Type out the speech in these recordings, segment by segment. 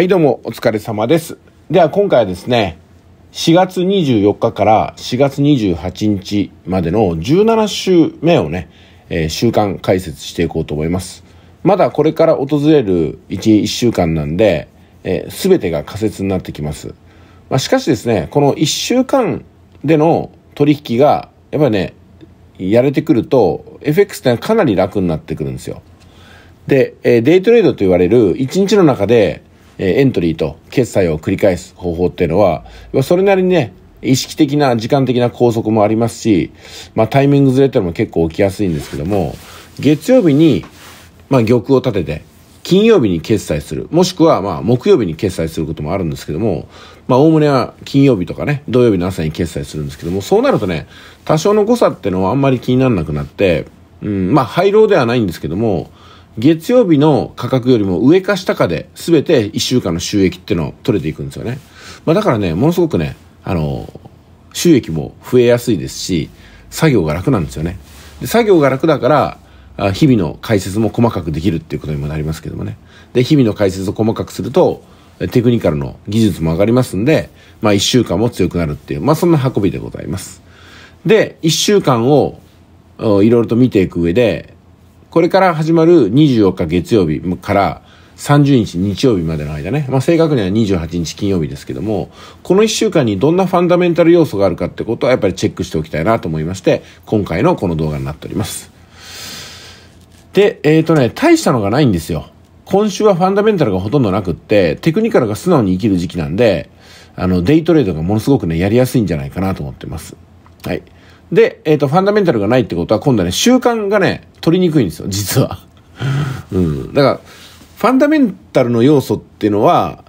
はい、どうもお疲れ様です。では今回はですね、4月24日から4月28日までの17週目をね、えー、週間解説していこうと思います。まだこれから訪れる 1, 1週間なんで、えー、全てが仮説になってきます。まあ、しかしですね、この1週間での取引が、やっぱりね、やれてくると、FX ってかなり楽になってくるんですよ。で、えー、デイトレードと言われる1日の中でえエントリーと決済を繰り返す方法っていうのは、それなりにね、意識的な時間的な拘束もありますし、まあタイミングずれってのも結構起きやすいんですけども、月曜日に、まあ玉を立てて、金曜日に決済する。もしくは、まあ、木曜日に決済することもあるんですけども、まあ、おおむねは金曜日とかね、土曜日の朝に決済するんですけども、そうなるとね、多少の誤差ってのはあんまり気にならなくなって、うん、まあ、廃炉ではないんですけども、月曜日の価格よりも上か下かで全て1週間の収益っていうのを取れていくんですよね。まあ、だからね、ものすごくね、あの、収益も増えやすいですし、作業が楽なんですよね。で作業が楽だから、日々の解説も細かくできるっていうことにもなりますけどもね。で、日々の解説を細かくすると、テクニカルの技術も上がりますんで、まあ1週間も強くなるっていう、まあそんな運びでございます。で、1週間をいろいろと見ていく上で、これから始まる24日月曜日から30日日曜日までの間ね、まあ、正確には28日金曜日ですけども、この1週間にどんなファンダメンタル要素があるかってことはやっぱりチェックしておきたいなと思いまして、今回のこの動画になっております。で、えっ、ー、とね、大したのがないんですよ。今週はファンダメンタルがほとんどなくって、テクニカルが素直に生きる時期なんで、あの、デイトレードがものすごくね、やりやすいんじゃないかなと思ってます。はい。で、えっ、ー、と、ファンダメンタルがないってことは、今度はね、習慣がね、取りにくいんですよ、実は。うん。だから、ファンダメンタルの要素っていうのは、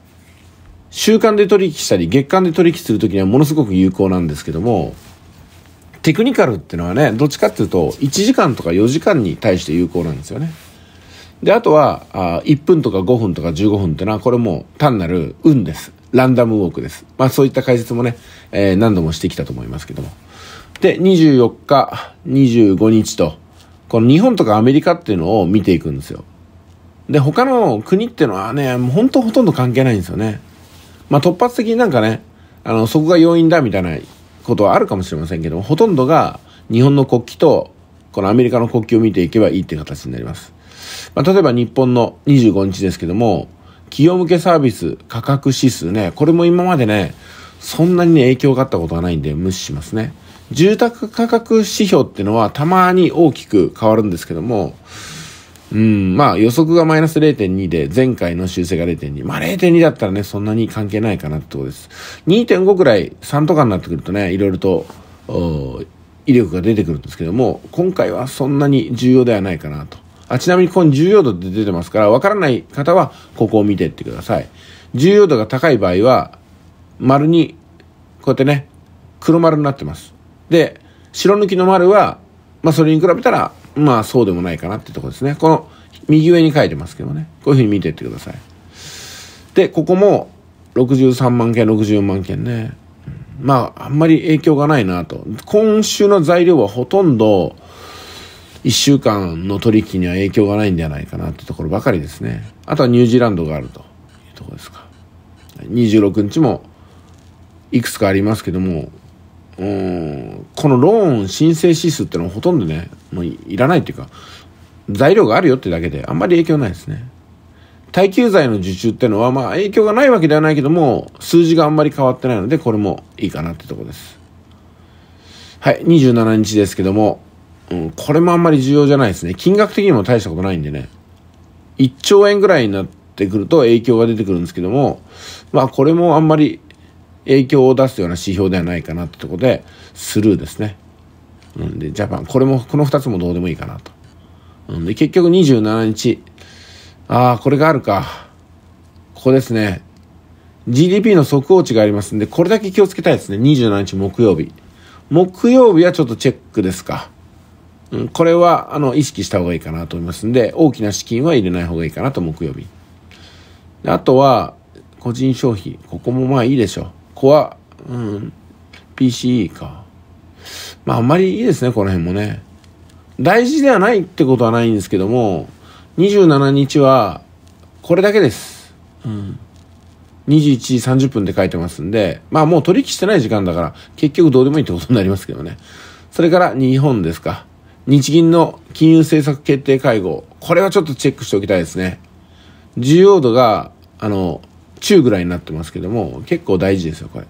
週間で取引したり、月間で取引するときにはものすごく有効なんですけども、テクニカルっていうのはね、どっちかっていうと、1時間とか4時間に対して有効なんですよね。で、あとは、あ1分とか5分とか15分ってのは、これも単なる運です。ランダムウォークです。まあそういった解説もね、えー、何度もしてきたと思いますけども。で、24日、25日と、この日本とかアメリカっていうのを見ていくんですよ。で、他の国っていうのはね、もうほんとほとんど関係ないんですよね。まあ突発的になんかね、あの、そこが要因だみたいなことはあるかもしれませんけどほとんどが日本の国旗とこのアメリカの国旗を見ていけばいいって形になります。まあ、例えば日本の25日ですけども、企業向けサービス価格指数ね、これも今までね、そんなにね、影響があったことはないんで無視しますね。住宅価格指標っていうのはたまに大きく変わるんですけども、うん、まあ予測がマイナス0.2で、前回の修正が0.2。まあ0.2だったらね、そんなに関係ないかなってことです。2.5くらい、3とかになってくるとね、いろいろと、威力が出てくるんですけども、今回はそんなに重要ではないかなと。あちなみにこに重要度って出てますから、わからない方はここを見ていってください。重要度が高い場合は、丸に、こうやってね、黒丸になってます。で、白抜きの丸は、まあ、それに比べたら、まあ、そうでもないかなってとこですね。この、右上に書いてますけどね。こういうふうに見ていってください。で、ここも、63万件、64万件ね。まあ、あんまり影響がないなと。今週の材料はほとんど、1週間の取引には影響がないんじゃないかなってところばかりですね。あとはニュージーランドがあるというところですか。26日もいくつかありますけども、うん、このローン申請指数ってのはほとんどね、もういらないっていうか、材料があるよってだけであんまり影響ないですね。耐久財の受注ってのは、まあ影響がないわけではないけども、数字があんまり変わってないので、これもいいかなってとこです。はい、27日ですけども、うん、これもあんまり重要じゃないですね。金額的にも大したことないんでね。1兆円ぐらいになってくると影響が出てくるんですけども、まあこれもあんまり影響を出すような指標ではないかなってとこでスルーですね。うん、でジャパンこれもこの2つもどうでもいいかなと。うん、で結局27日ああこれがあるかここですね GDP の速報値がありますんでこれだけ気をつけたいですね27日木曜日木曜日はちょっとチェックですか、うん、これはあの意識した方がいいかなと思いますんで大きな資金は入れない方がいいかなと木曜日あとは個人消費ここもまあいいでしょう子は、うん、PCE か。まあ、あんまりいいですね、この辺もね。大事ではないってことはないんですけども、27日は、これだけです。うん。21時30分で書いてますんで、まあもう取引してない時間だから、結局どうでもいいってことになりますけどね。それから日本ですか。日銀の金融政策決定会合。これはちょっとチェックしておきたいですね。重要度が、あの、中ぐらいになってますけども結構大事ですよこれ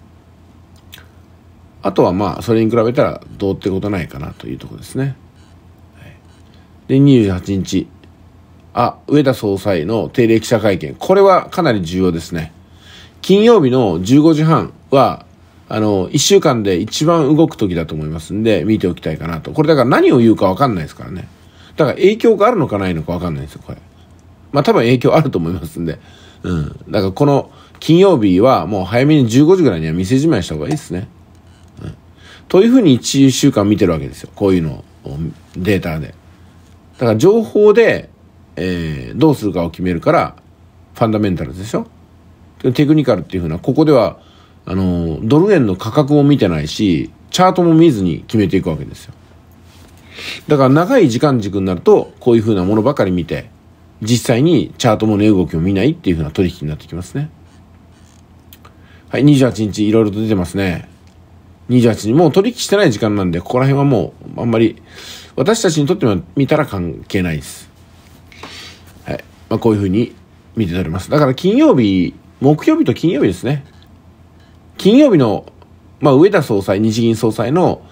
あとはまあそれに比べたらどうってことないかなというとこですねで28日あ上田総裁の定例記者会見これはかなり重要ですね金曜日の15時半はあの1週間で一番動く時だと思いますんで見ておきたいかなとこれだから何を言うか分かんないですからねだから影響があるのかないのか分かんないですよこれまあ多分影響あると思いますんでうん。だからこの金曜日はもう早めに15時ぐらいには店じまいした方がいいですね。うん。というふうに1週間見てるわけですよ。こういうのを、データで。だから情報で、えー、どうするかを決めるから、ファンダメンタルでしょテクニカルっていうふうな、ここでは、あの、ドル円の価格も見てないし、チャートも見ずに決めていくわけですよ。だから長い時間軸になると、こういうふうなものばかり見て、実際にチャートも値動きを見ないっていうふうな取引になってきますね。はい、28日いろいろと出てますね。28日、もう取引してない時間なんで、ここら辺はもうあんまり私たちにとって見たら関係ないです。はい。まあ、こういうふうに見ております。だから金曜日、木曜日と金曜日ですね。金曜日の、まあ、上田総裁、日銀総裁の、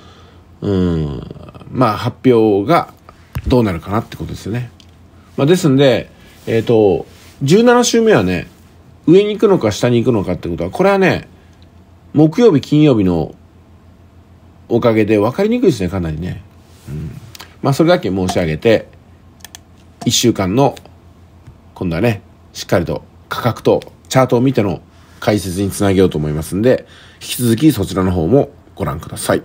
うん、まあ、発表がどうなるかなってことですよね。まあ、ですんで、えっ、ー、と、17週目はね、上に行くのか下に行くのかってことは、これはね、木曜日、金曜日のおかげで分かりにくいですね、かなりね。うん。まあ、それだけ申し上げて、1週間の、今度はね、しっかりと価格とチャートを見ての解説につなげようと思いますんで、引き続きそちらの方もご覧ください。